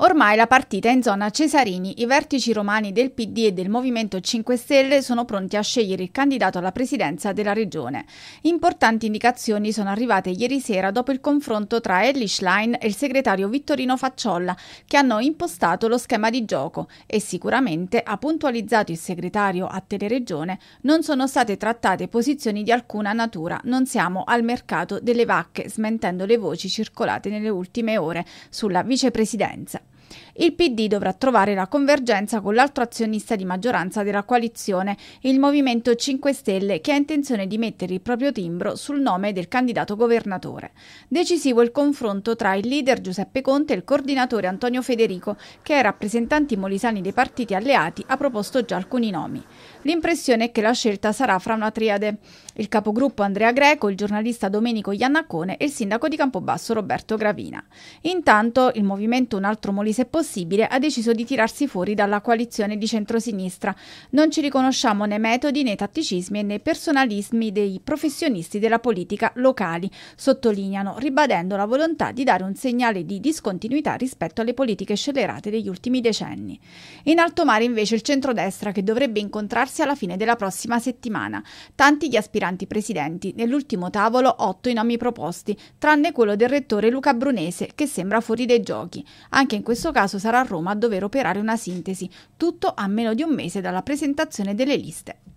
Ormai la partita è in zona Cesarini. I vertici romani del PD e del Movimento 5 Stelle sono pronti a scegliere il candidato alla presidenza della regione. Importanti indicazioni sono arrivate ieri sera dopo il confronto tra Ellie Schlein e il segretario Vittorino Facciolla, che hanno impostato lo schema di gioco e sicuramente, ha puntualizzato il segretario a Teleregione, non sono state trattate posizioni di alcuna natura. Non siamo al mercato delle vacche, smentendo le voci circolate nelle ultime ore sulla vicepresidenza. Il PD dovrà trovare la convergenza con l'altro azionista di maggioranza della coalizione, il Movimento 5 Stelle, che ha intenzione di mettere il proprio timbro sul nome del candidato governatore. Decisivo il confronto tra il leader Giuseppe Conte e il coordinatore Antonio Federico, che ai rappresentanti molisani dei partiti alleati ha proposto già alcuni nomi. L'impressione è che la scelta sarà fra una triade. Il capogruppo Andrea Greco, il giornalista Domenico Iannacone e il sindaco di Campobasso Roberto Gravina. Intanto il movimento Un altro molisano se possibile, ha deciso di tirarsi fuori dalla coalizione di centrosinistra. Non ci riconosciamo né metodi né tatticismi né personalismi dei professionisti della politica locali, sottolineano, ribadendo la volontà di dare un segnale di discontinuità rispetto alle politiche scellerate degli ultimi decenni. In alto mare invece il centrodestra che dovrebbe incontrarsi alla fine della prossima settimana. Tanti gli aspiranti presidenti, nell'ultimo tavolo otto i nomi proposti, tranne quello del rettore Luca Brunese che sembra fuori dai giochi. Anche in questo questo caso sarà Roma a dover operare una sintesi, tutto a meno di un mese dalla presentazione delle liste.